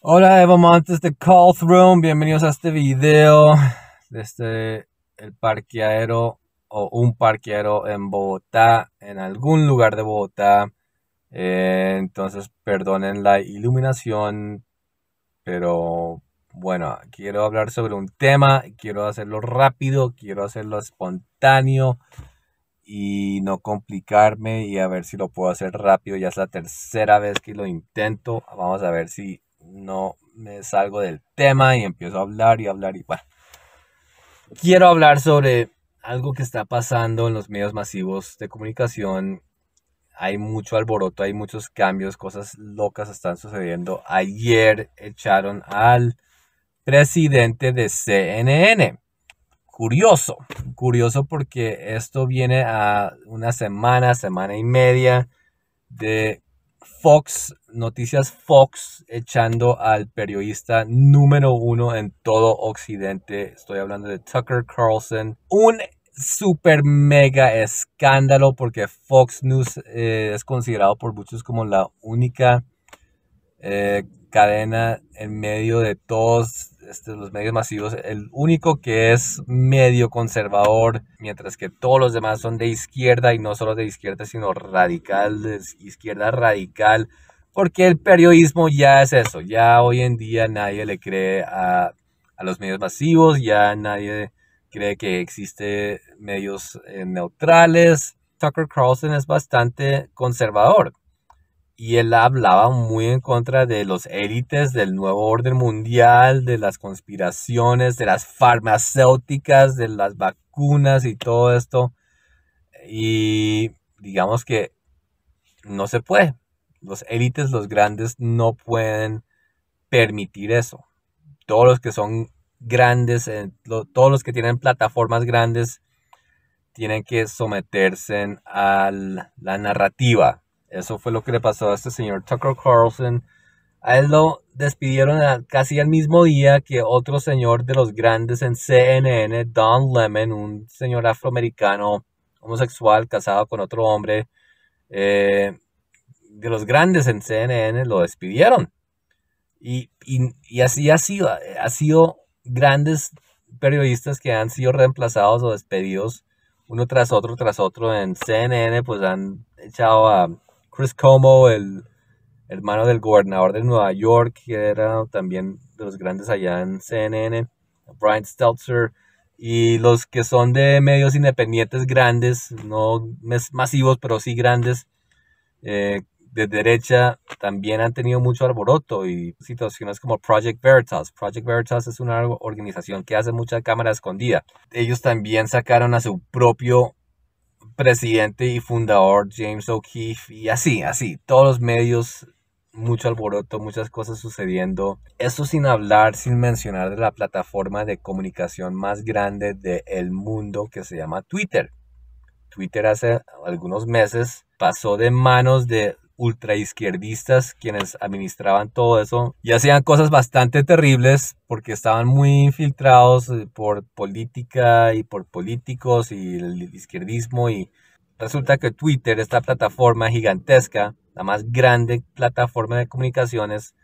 Hola Evo Montes de Call bienvenidos a este video desde este, el parqueadero o un parqueadero en Bogotá, en algún lugar de Bogotá. Eh, entonces perdonen la iluminación, pero bueno, quiero hablar sobre un tema, quiero hacerlo rápido, quiero hacerlo espontáneo y no complicarme y a ver si lo puedo hacer rápido. Ya es la tercera vez que lo intento, vamos a ver si no me salgo del tema y empiezo a hablar y hablar y bueno. Quiero hablar sobre algo que está pasando en los medios masivos de comunicación. Hay mucho alboroto, hay muchos cambios, cosas locas están sucediendo. Ayer echaron al presidente de CNN. Curioso, curioso porque esto viene a una semana, semana y media de Fox, Noticias Fox, echando al periodista número uno en todo Occidente. Estoy hablando de Tucker Carlson. Un super mega escándalo porque Fox News eh, es considerado por muchos como la única eh, cadena en medio de todos este, los medios masivos, el único que es medio conservador, mientras que todos los demás son de izquierda y no solo de izquierda, sino radical, de izquierda radical, porque el periodismo ya es eso, ya hoy en día nadie le cree a, los medios masivos, ya nadie cree que existe medios eh, neutrales. Tucker Carlson es bastante conservador y él hablaba muy en contra de los élites del nuevo orden mundial, de las conspiraciones, de las farmacéuticas, de las vacunas y todo esto. Y digamos que no se puede. Los élites, los grandes, no pueden permitir eso. Todos los que son grandes, eh, todos los que tienen plataformas grandes, tienen que someterse a la narrativa eso fue lo que le pasó a este señor Tucker Carlson. A él lo despidieron casi al mismo día que otro señor de los grandes en CNN, Don Lemon, un señor afroamericano homosexual casado con otro hombre. Eh, de los grandes en CNN lo despidieron. Y, y, así ha sido, ha sido grandes periodistas que han sido reemplazados o despedidos uno tras otro, tras otro en CNN, pues han echado a Chris Como, el hermano del gobernador de Nueva York, que era también de los grandes allá en CNN, Brian Stelzer, y los que son de medios independientes grandes, no masivos, pero sí grandes, eh, de derecha también han tenido mucho alboroto y situaciones como Project Veritas. Project Veritas es una organización que hace mucha cámara escondida. Ellos también sacaron a su propio presidente y fundador James O'Keefe y así, así, todos los medios, mucho alboroto, muchas cosas sucediendo. eso sin hablar, sin mencionar de la plataforma de comunicación más grande del mundo que se llama Twitter. Twitter hace algunos meses pasó de manos de ultraizquierdistas quienes administraban todo eso y hacían cosas bastante terribles porque estaban muy infiltrados eh, por política y por políticos y el izquierdismo y resulta que Twitter, esta plataforma gigantesca, la más grande plataforma de comunicaciones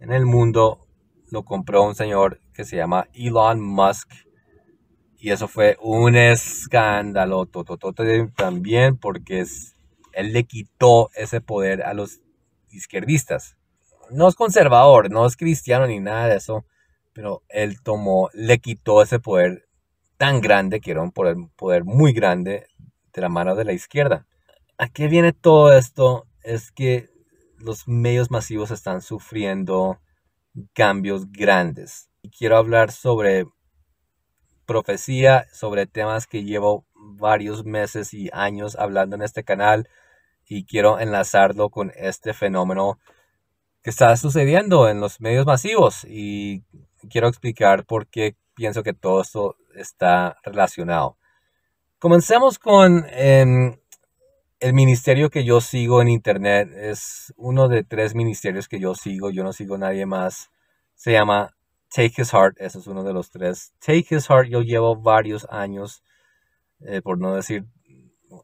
en el mundo, lo compró un señor que se llama Elon Musk y eso fue un escándalo también porque es él le quitó ese poder a los izquierdistas. No es conservador, no es cristiano ni nada de eso, pero él tomó, le quitó ese poder tan grande, que era un poder, poder muy grande de la mano de la izquierda. ¿A qué viene todo esto? Es que los medios masivos están sufriendo cambios grandes. Y quiero hablar sobre profecía, sobre temas que llevo varios meses y años hablando en este canal, y quiero enlazarlo con este fenómeno que está sucediendo en los medios masivos y quiero explicar por qué pienso que todo esto está relacionado. Comencemos con el ministerio que yo sigo en internet. Es uno de tres ministerios que yo sigo. Yo no sigo a nadie más. Se llama Take His Heart. Ese es uno de los tres. Take His Heart yo llevo varios años, eh, por no decir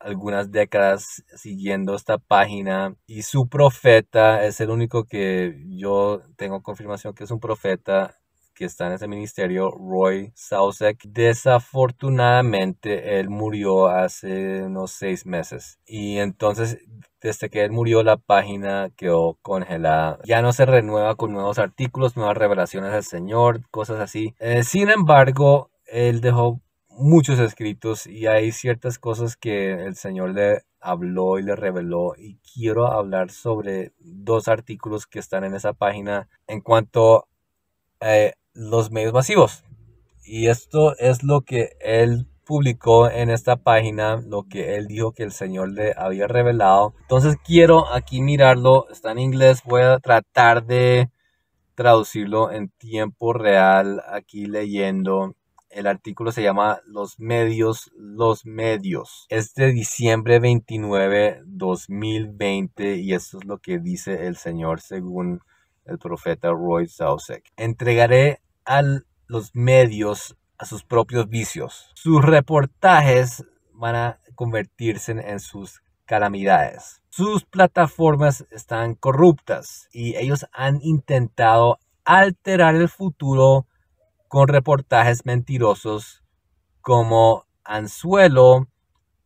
algunas décadas siguiendo esta página y su profeta es el único que yo tengo confirmación que es un profeta que está en ese ministerio, Roy Sausek. Desafortunadamente, él murió hace unos seis meses. Y entonces, desde que él murió, la página quedó congelada. Ya no se renueva con nuevos artículos, nuevas revelaciones del Señor, cosas así. Eh, sin embargo, él dejó muchos escritos y hay ciertas cosas que el Señor le habló y le reveló y quiero hablar sobre dos artículos que están en esa página en cuanto a eh, los medios masivos. Y esto es lo que él publicó en esta página, lo que él dijo que el Señor le había revelado. Entonces quiero aquí mirarlo, está en inglés, voy a tratar de traducirlo en tiempo real aquí leyendo el artículo se llama Los medios, los medios. Es de diciembre 29, 2020 y esto es lo que dice el Señor según el profeta Roy Sausek. Entregaré a los medios a sus propios vicios. Sus reportajes van a convertirse en sus calamidades. Sus plataformas están corruptas y ellos han intentado alterar el futuro con reportajes mentirosos como anzuelo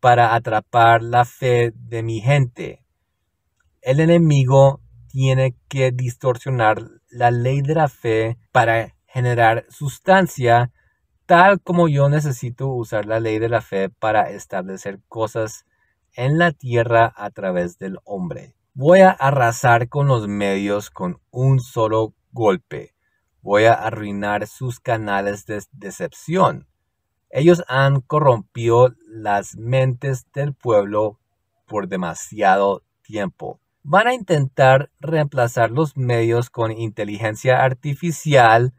para atrapar la fe de mi gente. El enemigo tiene que distorsionar la ley de la fe para generar sustancia, tal como yo necesito usar la ley de la fe para establecer cosas en la tierra a través del hombre. Voy a arrasar con los medios con un solo golpe voy a arruinar sus canales de decepción. Ellos han corrompido las mentes del pueblo por demasiado tiempo. Van a intentar reemplazar los medios con inteligencia artificial,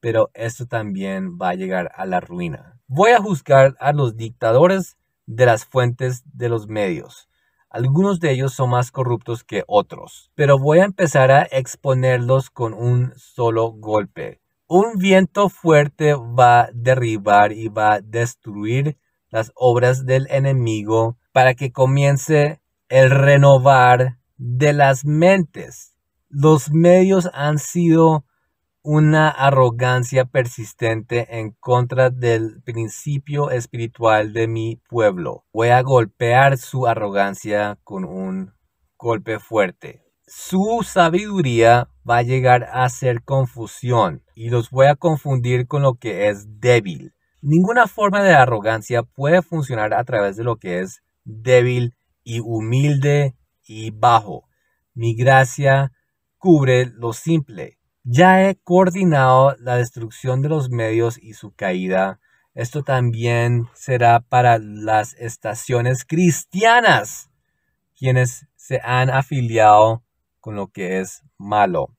pero esto también va a llegar a la ruina. Voy a juzgar a los dictadores de las fuentes de los medios. Algunos de ellos son más corruptos que otros, pero voy a empezar a exponerlos con un solo golpe. Un viento fuerte va a derribar y va a destruir las obras del enemigo para que comience el renovar de las mentes. Los medios han sido una arrogancia persistente en contra del principio espiritual de mi pueblo. Voy a golpear su arrogancia con un golpe fuerte. Su sabiduría va a llegar a ser confusión y los voy a confundir con lo que es débil. Ninguna forma de arrogancia puede funcionar a través de lo que es débil y humilde y bajo. Mi gracia cubre lo simple ya he coordinado la destrucción de los medios y su caída. Esto también será para las estaciones cristianas, quienes se han afiliado con lo que es malo.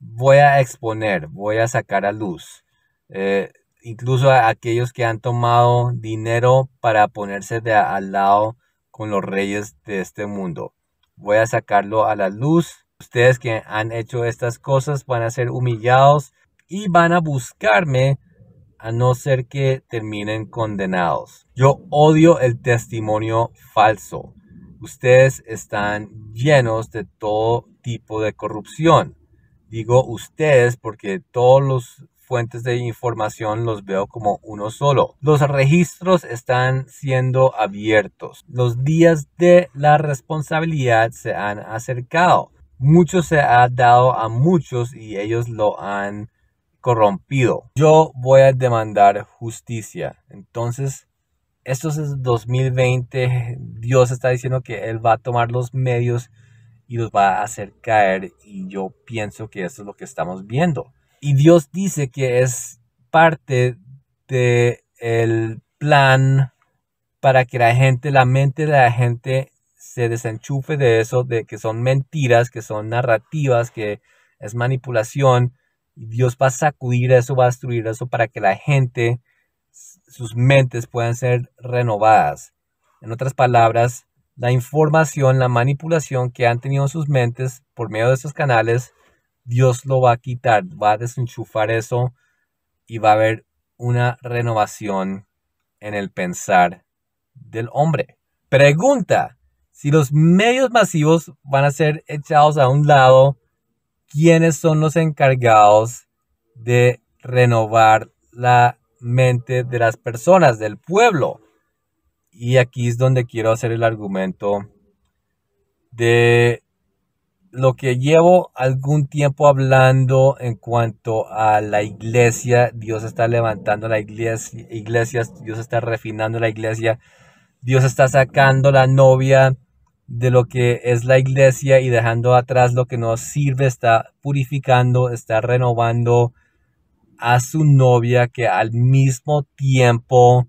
Voy a exponer, voy a sacar a luz, eh, incluso a aquellos que han tomado dinero para ponerse de al lado con los reyes de este mundo. Voy a sacarlo a la luz Ustedes que han hecho estas cosas van a ser humillados y van a buscarme a no ser que terminen condenados. Yo odio el testimonio falso. Ustedes están llenos de todo tipo de corrupción. Digo ustedes porque todos los fuentes de información los veo como uno solo. Los registros están siendo abiertos. Los días de la responsabilidad se han acercado mucho se ha dado a muchos y ellos lo han corrompido. Yo voy a demandar justicia. Entonces, esto es 2020. Dios está diciendo que Él va a tomar los medios y los va a hacer caer. Y yo pienso que eso es lo que estamos viendo. Y Dios dice que es parte del el plan para que la gente, la mente de la gente se desenchufe de eso, de que son mentiras, que son narrativas, que es manipulación. Dios va a sacudir eso, va a destruir eso para que la gente, sus mentes puedan ser renovadas. En otras palabras, la información, la manipulación que han tenido sus mentes por medio de esos canales, Dios lo va a quitar, va a desenchufar eso y va a haber una renovación en el pensar del hombre. Pregunta, si los medios masivos van a ser echados a un lado, ¿quiénes son los encargados de renovar la mente de las personas, del pueblo? Y aquí es donde quiero hacer el argumento de lo que llevo algún tiempo hablando en cuanto a la iglesia, Dios está levantando la iglesia, iglesias, Dios está refinando la iglesia, Dios está sacando la novia de lo que es la iglesia y dejando atrás lo que nos sirve, está purificando, está renovando a su novia que al mismo tiempo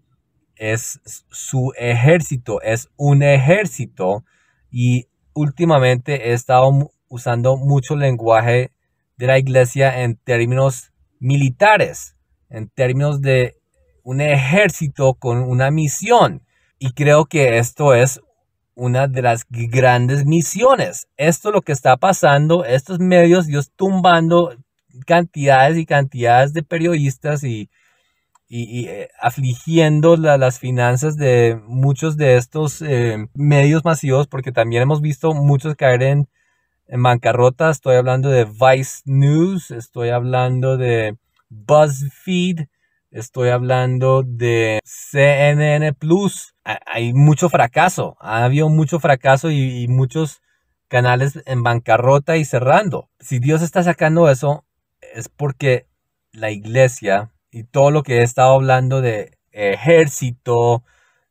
es su ejército, es un ejército y últimamente he estado usando mucho lenguaje de la iglesia en términos militares, en términos de un ejército con una misión. Y creo que esto es una de las grandes misiones. Esto lo que está pasando, estos medios, Dios tumbando cantidades y cantidades de periodistas y, y, eh, afligiendo las finanzas de muchos de estos eh, medios masivos, porque también hemos visto muchos caer en, en bancarrota. Estoy hablando de Vice News, estoy hablando de BuzzFeed, Estoy hablando de CNN Plus. Hay mucho fracaso. Ha habido mucho fracaso y, muchos canales en bancarrota y cerrando. Si Dios está sacando eso, es porque la iglesia y todo lo que he estado hablando de ejército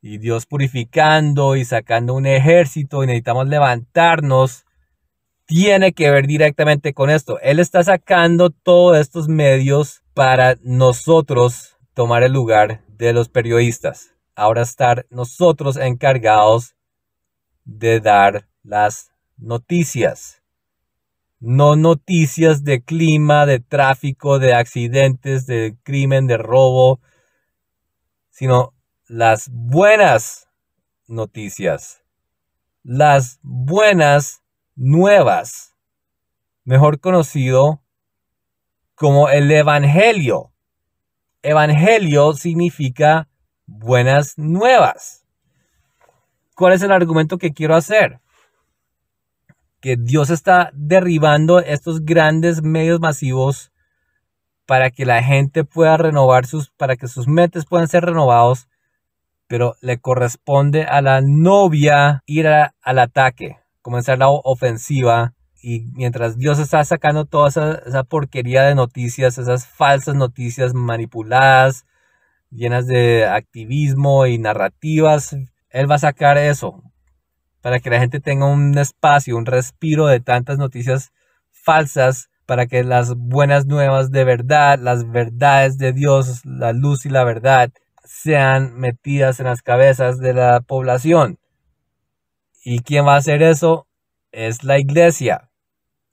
y Dios purificando y sacando un ejército y necesitamos levantarnos, tiene que ver directamente con esto. Él está sacando todos estos medios para nosotros tomar el lugar de los periodistas. Ahora estar nosotros encargados de dar las noticias. No noticias de clima, de tráfico, de accidentes, de crimen, de robo, sino las buenas noticias. Las buenas nuevas, mejor conocido como el Evangelio. Evangelio significa buenas nuevas. ¿Cuál es el argumento que quiero hacer? Que Dios está derribando estos grandes medios masivos para que la gente pueda renovar sus, para que sus metas puedan ser renovados, pero le corresponde a la novia ir al ataque, comenzar la ofensiva y mientras Dios está sacando toda esa, porquería de noticias, esas falsas noticias manipuladas, llenas de activismo y narrativas, Él va a sacar eso para que la gente tenga un espacio, un respiro de tantas noticias falsas, para que las buenas nuevas de verdad, las verdades de Dios, la luz y la verdad, sean metidas en las cabezas de la población. ¿Y quién va a hacer eso? Es la iglesia.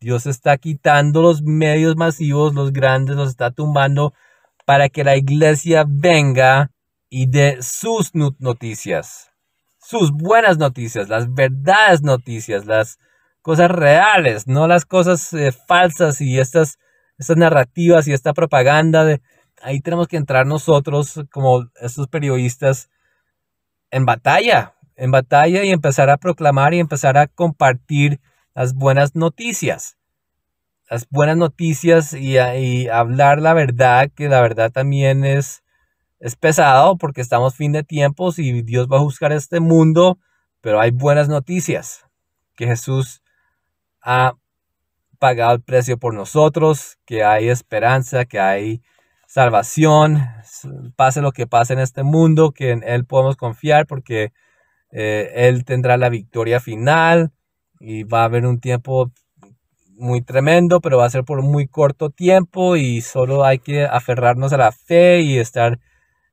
Dios está quitando los medios masivos, los grandes, los está tumbando para que la iglesia venga y dé sus noticias, sus buenas noticias, las verdades noticias, las cosas reales, no las cosas eh, falsas y estas, estas narrativas y esta propaganda. ahí tenemos que entrar nosotros como estos periodistas en batalla, en batalla y empezar a proclamar y empezar a compartir las buenas noticias. Las buenas noticias y, hablar la verdad, que la verdad también es, es pesado porque estamos fin de tiempos y Dios va a buscar este mundo, pero hay buenas noticias, que Jesús ha pagado el precio por nosotros, que hay esperanza, que hay salvación, pase lo que pase en este mundo, que en Él podemos confiar porque eh, Él tendrá la victoria final, y va a haber un tiempo muy tremendo, pero va a ser por muy corto tiempo y solo hay que aferrarnos a la fe y estar,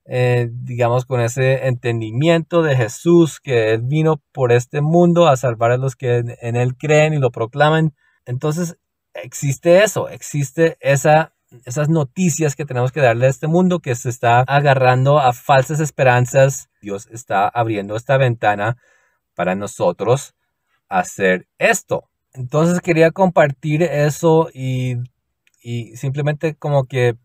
eh, digamos, con ese entendimiento de Jesús, que Él vino por este mundo a salvar a los que en, Él creen y lo proclaman. Entonces, existe eso, existe esa, esas noticias que tenemos que darle a este mundo que se está agarrando a falsas esperanzas. Dios está abriendo esta ventana para nosotros hacer esto. Entonces quería compartir eso y, simplemente como que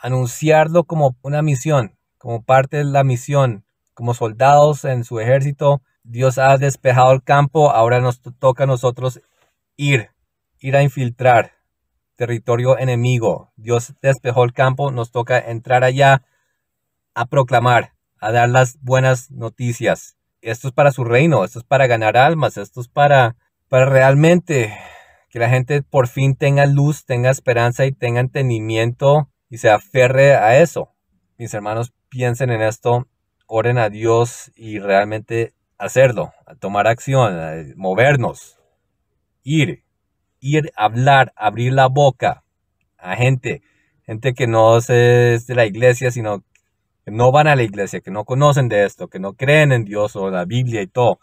anunciarlo como una misión, como parte de la misión, como soldados en su ejército. Dios ha despejado el campo, ahora nos toca a nosotros ir, ir a infiltrar territorio enemigo. Dios despejó el campo, nos toca entrar allá a proclamar, a dar las buenas noticias esto es para su reino, esto es para ganar almas, esto es para, para realmente que la gente por fin tenga luz, tenga esperanza y tenga entendimiento y se aferre a eso. Mis hermanos, piensen en esto, oren a Dios y realmente hacerlo, tomar acción, movernos, ir, ir, hablar, abrir la boca a gente, gente que no es de la iglesia, sino que no van a la iglesia, que no conocen de esto, que no creen en Dios o la Biblia y todo,